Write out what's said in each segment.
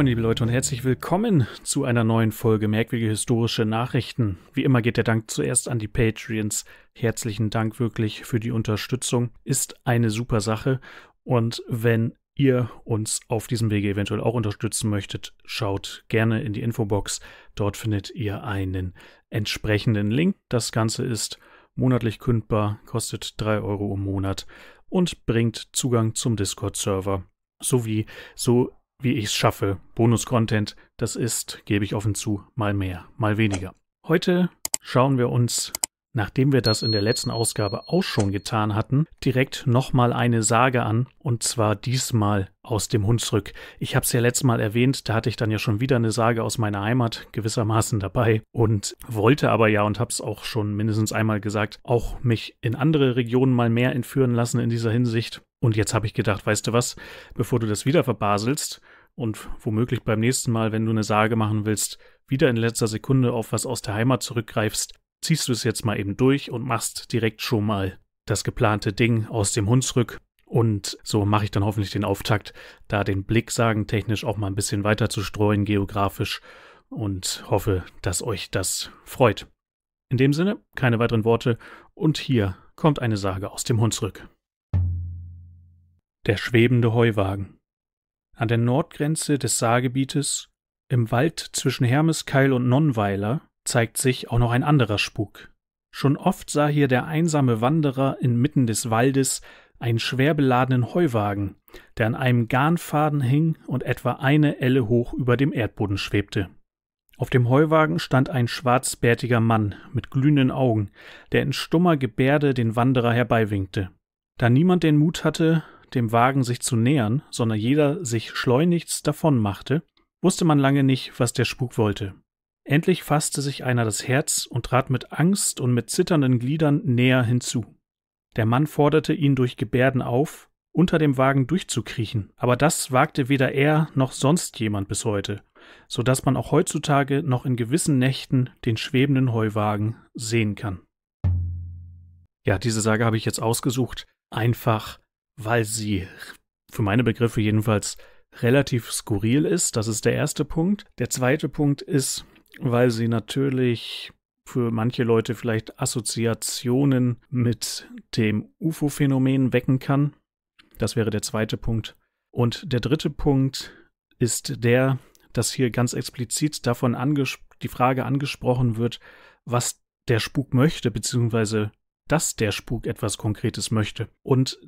moin liebe Leute und herzlich willkommen zu einer neuen Folge Merkwürdige historische Nachrichten. Wie immer geht der Dank zuerst an die Patreons. Herzlichen Dank wirklich für die Unterstützung. Ist eine super Sache und wenn ihr uns auf diesem Wege eventuell auch unterstützen möchtet, schaut gerne in die Infobox. Dort findet ihr einen entsprechenden Link. Das Ganze ist monatlich kündbar, kostet 3 Euro im Monat und bringt Zugang zum Discord-Server sowie so wie ich es schaffe. Bonus-Content, das ist, gebe ich offen zu, mal mehr, mal weniger. Heute schauen wir uns, nachdem wir das in der letzten Ausgabe auch schon getan hatten, direkt nochmal eine Sage an, und zwar diesmal aus dem Hunsrück. Ich habe es ja letztes Mal erwähnt, da hatte ich dann ja schon wieder eine Sage aus meiner Heimat gewissermaßen dabei und wollte aber ja und habe es auch schon mindestens einmal gesagt, auch mich in andere Regionen mal mehr entführen lassen in dieser Hinsicht. Und jetzt habe ich gedacht, weißt du was, bevor du das wieder verbaselst, und womöglich beim nächsten Mal, wenn du eine Sage machen willst, wieder in letzter Sekunde auf was aus der Heimat zurückgreifst, ziehst du es jetzt mal eben durch und machst direkt schon mal das geplante Ding aus dem Hunsrück. Und so mache ich dann hoffentlich den Auftakt, da den Blick sagen technisch auch mal ein bisschen weiter zu streuen geografisch und hoffe, dass euch das freut. In dem Sinne, keine weiteren Worte und hier kommt eine Sage aus dem Hunsrück. Der schwebende Heuwagen an der Nordgrenze des Saargebietes, im Wald zwischen Hermeskeil und Nonnweiler, zeigt sich auch noch ein anderer Spuk. Schon oft sah hier der einsame Wanderer inmitten des Waldes einen schwer beladenen Heuwagen, der an einem Garnfaden hing und etwa eine Elle hoch über dem Erdboden schwebte. Auf dem Heuwagen stand ein schwarzbärtiger Mann mit glühenden Augen, der in stummer Gebärde den Wanderer herbeiwinkte. Da niemand den Mut hatte, dem Wagen sich zu nähern, sondern jeder sich schleunigst davonmachte, wusste man lange nicht, was der Spuk wollte. Endlich fasste sich einer das Herz und trat mit Angst und mit zitternden Gliedern näher hinzu. Der Mann forderte ihn durch Gebärden auf, unter dem Wagen durchzukriechen, aber das wagte weder er noch sonst jemand bis heute, so dass man auch heutzutage noch in gewissen Nächten den schwebenden Heuwagen sehen kann. Ja, diese Sage habe ich jetzt ausgesucht, einfach weil sie für meine Begriffe jedenfalls relativ skurril ist. Das ist der erste Punkt. Der zweite Punkt ist, weil sie natürlich für manche Leute vielleicht Assoziationen mit dem UFO-Phänomen wecken kann. Das wäre der zweite Punkt. Und der dritte Punkt ist der, dass hier ganz explizit davon die Frage angesprochen wird, was der Spuk möchte, beziehungsweise dass der Spuk etwas Konkretes möchte. Und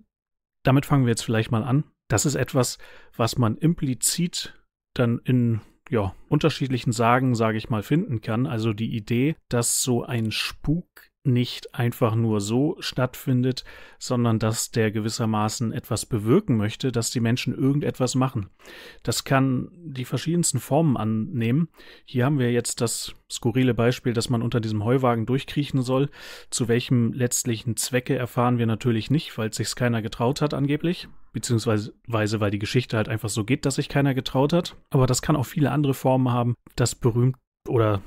damit fangen wir jetzt vielleicht mal an. Das ist etwas, was man implizit dann in ja, unterschiedlichen Sagen, sage ich mal, finden kann. Also die Idee, dass so ein Spuk nicht einfach nur so stattfindet, sondern dass der gewissermaßen etwas bewirken möchte, dass die Menschen irgendetwas machen. Das kann die verschiedensten Formen annehmen. Hier haben wir jetzt das skurrile Beispiel, dass man unter diesem Heuwagen durchkriechen soll. Zu welchem letztlichen Zwecke erfahren wir natürlich nicht, weil sich keiner getraut hat angeblich, beziehungsweise weil die Geschichte halt einfach so geht, dass sich keiner getraut hat. Aber das kann auch viele andere Formen haben. Das berühmt oder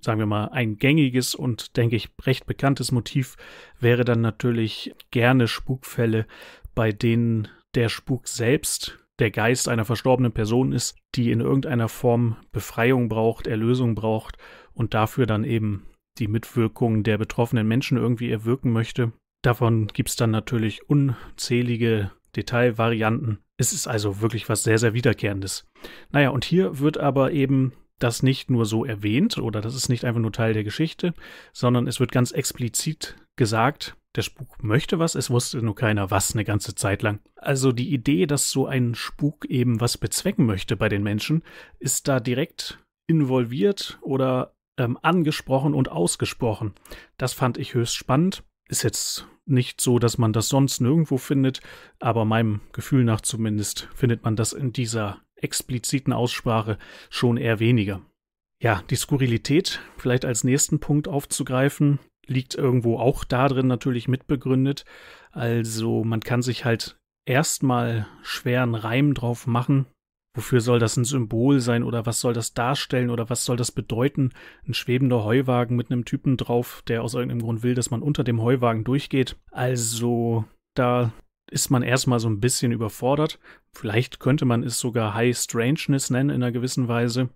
sagen wir mal, ein gängiges und, denke ich, recht bekanntes Motiv wäre dann natürlich gerne Spukfälle, bei denen der Spuk selbst der Geist einer verstorbenen Person ist, die in irgendeiner Form Befreiung braucht, Erlösung braucht und dafür dann eben die Mitwirkung der betroffenen Menschen irgendwie erwirken möchte. Davon gibt es dann natürlich unzählige Detailvarianten. Es ist also wirklich was sehr, sehr Wiederkehrendes. Naja, und hier wird aber eben das nicht nur so erwähnt oder das ist nicht einfach nur Teil der Geschichte, sondern es wird ganz explizit gesagt, der Spuk möchte was, es wusste nur keiner was eine ganze Zeit lang. Also die Idee, dass so ein Spuk eben was bezwecken möchte bei den Menschen, ist da direkt involviert oder ähm, angesprochen und ausgesprochen. Das fand ich höchst spannend. Ist jetzt nicht so, dass man das sonst nirgendwo findet, aber meinem Gefühl nach zumindest findet man das in dieser expliziten Aussprache schon eher weniger. Ja, die Skurrilität, vielleicht als nächsten Punkt aufzugreifen, liegt irgendwo auch darin natürlich mitbegründet. Also man kann sich halt erstmal schweren Reim drauf machen. Wofür soll das ein Symbol sein oder was soll das darstellen oder was soll das bedeuten? Ein schwebender Heuwagen mit einem Typen drauf, der aus irgendeinem Grund will, dass man unter dem Heuwagen durchgeht. Also da ist man erstmal so ein bisschen überfordert. Vielleicht könnte man es sogar High Strangeness nennen in einer gewissen Weise.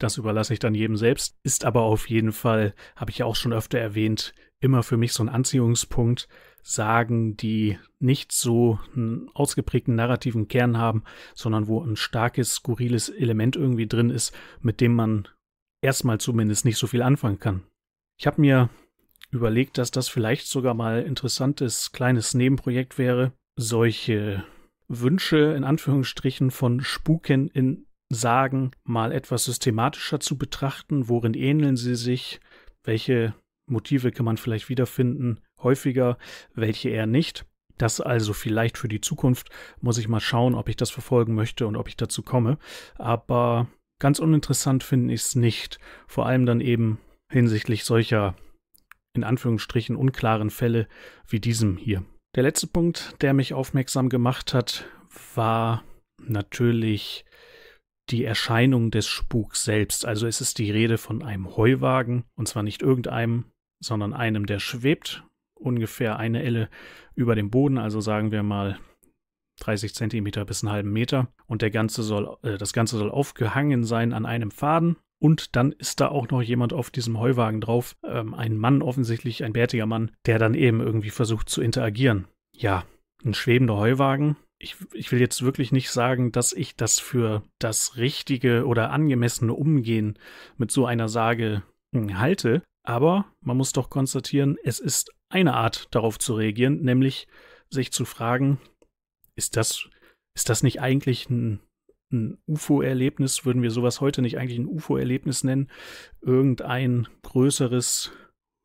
Das überlasse ich dann jedem selbst. Ist aber auf jeden Fall, habe ich ja auch schon öfter erwähnt, immer für mich so ein Anziehungspunkt. Sagen, die nicht so einen ausgeprägten narrativen Kern haben, sondern wo ein starkes, skurriles Element irgendwie drin ist, mit dem man erstmal zumindest nicht so viel anfangen kann. Ich habe mir überlegt, dass das vielleicht sogar mal interessantes kleines Nebenprojekt wäre, solche Wünsche in Anführungsstrichen von Spuken in Sagen mal etwas systematischer zu betrachten. Worin ähneln sie sich? Welche Motive kann man vielleicht wiederfinden? Häufiger, welche eher nicht? Das also vielleicht für die Zukunft muss ich mal schauen, ob ich das verfolgen möchte und ob ich dazu komme. Aber ganz uninteressant finde ich es nicht. Vor allem dann eben hinsichtlich solcher in Anführungsstrichen unklaren Fälle wie diesem hier. Der letzte Punkt, der mich aufmerksam gemacht hat, war natürlich die Erscheinung des Spuks selbst. Also es ist die Rede von einem Heuwagen, und zwar nicht irgendeinem, sondern einem, der schwebt ungefähr eine Elle über dem Boden, also sagen wir mal 30 Zentimeter bis einen halben Meter. Und der ganze soll, äh, das Ganze soll aufgehangen sein an einem Faden. Und dann ist da auch noch jemand auf diesem Heuwagen drauf, ähm, ein Mann offensichtlich, ein bärtiger Mann, der dann eben irgendwie versucht zu interagieren. Ja, ein schwebender Heuwagen. Ich, ich, will jetzt wirklich nicht sagen, dass ich das für das richtige oder angemessene Umgehen mit so einer Sage hm, halte, aber man muss doch konstatieren, es ist eine Art darauf zu reagieren, nämlich sich zu fragen, ist das, ist das nicht eigentlich ein ein UFO-Erlebnis, würden wir sowas heute nicht eigentlich ein UFO-Erlebnis nennen, irgendein größeres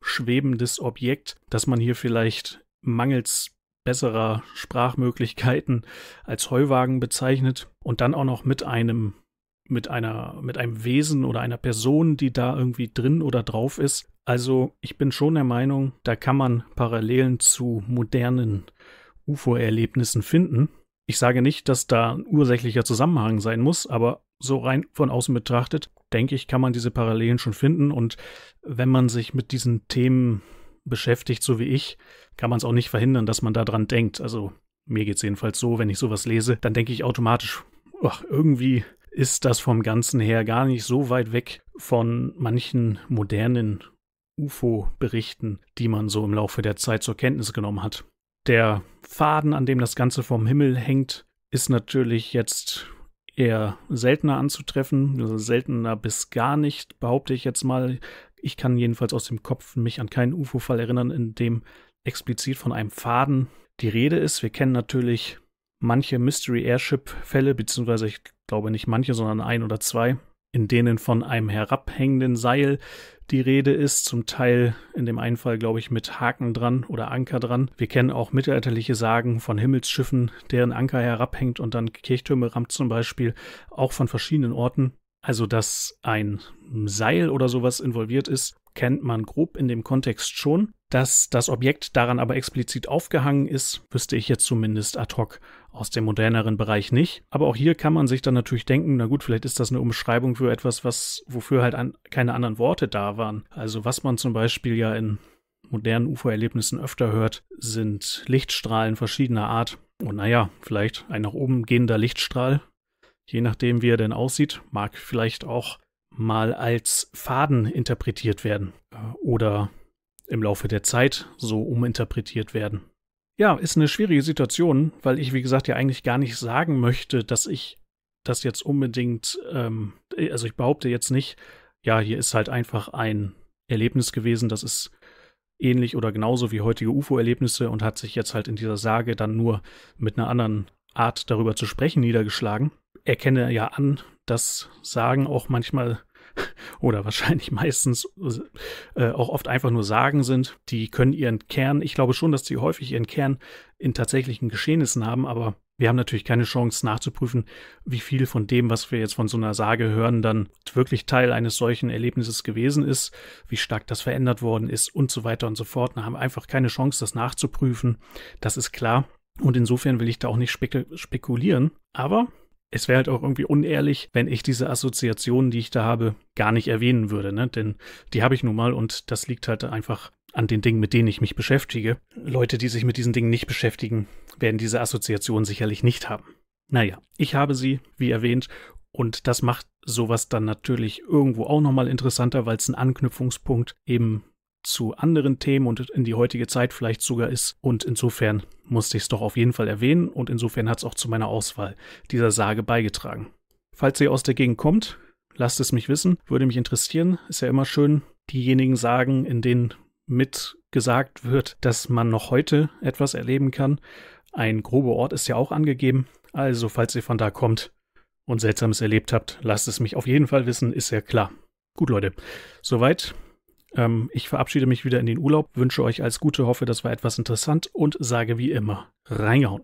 schwebendes Objekt, das man hier vielleicht mangels besserer Sprachmöglichkeiten als Heuwagen bezeichnet und dann auch noch mit einem mit einer mit einem Wesen oder einer Person, die da irgendwie drin oder drauf ist. Also, ich bin schon der Meinung, da kann man Parallelen zu modernen UFO-Erlebnissen finden. Ich sage nicht, dass da ein ursächlicher Zusammenhang sein muss, aber so rein von außen betrachtet, denke ich, kann man diese Parallelen schon finden. Und wenn man sich mit diesen Themen beschäftigt, so wie ich, kann man es auch nicht verhindern, dass man daran denkt. Also mir geht es jedenfalls so, wenn ich sowas lese, dann denke ich automatisch, ach, irgendwie ist das vom Ganzen her gar nicht so weit weg von manchen modernen UFO-Berichten, die man so im Laufe der Zeit zur Kenntnis genommen hat der Faden, an dem das Ganze vom Himmel hängt, ist natürlich jetzt eher seltener anzutreffen, also seltener bis gar nicht, behaupte ich jetzt mal. Ich kann jedenfalls aus dem Kopf mich an keinen UFO-Fall erinnern, in dem explizit von einem Faden die Rede ist. Wir kennen natürlich manche Mystery Airship-Fälle, beziehungsweise ich glaube nicht manche, sondern ein oder zwei, in denen von einem herabhängenden Seil die Rede ist, zum Teil in dem einen Fall, glaube ich, mit Haken dran oder Anker dran. Wir kennen auch mittelalterliche Sagen von Himmelsschiffen, deren Anker herabhängt und dann Kirchtürme rammt zum Beispiel, auch von verschiedenen Orten. Also, dass ein Seil oder sowas involviert ist, kennt man grob in dem Kontext schon. Dass das Objekt daran aber explizit aufgehangen ist, wüsste ich jetzt zumindest ad hoc aus dem moderneren Bereich nicht. Aber auch hier kann man sich dann natürlich denken, na gut, vielleicht ist das eine Umschreibung für etwas, was, wofür halt an, keine anderen Worte da waren. Also was man zum Beispiel ja in modernen UFO-Erlebnissen öfter hört, sind Lichtstrahlen verschiedener Art. Und naja, vielleicht ein nach oben gehender Lichtstrahl, je nachdem wie er denn aussieht, mag vielleicht auch mal als Faden interpretiert werden. Äh, oder im Laufe der Zeit so uminterpretiert werden. Ja, ist eine schwierige Situation, weil ich, wie gesagt, ja eigentlich gar nicht sagen möchte, dass ich das jetzt unbedingt, ähm, also ich behaupte jetzt nicht, ja, hier ist halt einfach ein Erlebnis gewesen, das ist ähnlich oder genauso wie heutige UFO-Erlebnisse und hat sich jetzt halt in dieser Sage dann nur mit einer anderen Art darüber zu sprechen niedergeschlagen. Erkenne ja an, dass Sagen auch manchmal oder wahrscheinlich meistens äh, auch oft einfach nur Sagen sind. Die können ihren Kern, ich glaube schon, dass sie häufig ihren Kern in tatsächlichen Geschehnissen haben, aber wir haben natürlich keine Chance nachzuprüfen, wie viel von dem, was wir jetzt von so einer Sage hören, dann wirklich Teil eines solchen Erlebnisses gewesen ist, wie stark das verändert worden ist und so weiter und so fort. Wir haben einfach keine Chance, das nachzuprüfen. Das ist klar. Und insofern will ich da auch nicht spekulieren. Aber es wäre halt auch irgendwie unehrlich, wenn ich diese Assoziationen, die ich da habe, gar nicht erwähnen würde, ne? Denn die habe ich nun mal und das liegt halt einfach an den Dingen, mit denen ich mich beschäftige. Leute, die sich mit diesen Dingen nicht beschäftigen, werden diese Assoziationen sicherlich nicht haben. Naja, ich habe sie, wie erwähnt, und das macht sowas dann natürlich irgendwo auch nochmal interessanter, weil es ein Anknüpfungspunkt eben zu anderen Themen und in die heutige Zeit vielleicht sogar ist. Und insofern musste ich es doch auf jeden Fall erwähnen und insofern hat es auch zu meiner Auswahl dieser Sage beigetragen. Falls ihr aus der Gegend kommt, lasst es mich wissen, würde mich interessieren. Ist ja immer schön, diejenigen Sagen, in denen mitgesagt wird, dass man noch heute etwas erleben kann. Ein grober Ort ist ja auch angegeben. Also, falls ihr von da kommt und Seltsames erlebt habt, lasst es mich auf jeden Fall wissen, ist ja klar. Gut, Leute, soweit ähm, ich verabschiede mich wieder in den Urlaub, wünsche euch alles Gute, hoffe, das war etwas interessant und sage wie immer, reingehauen.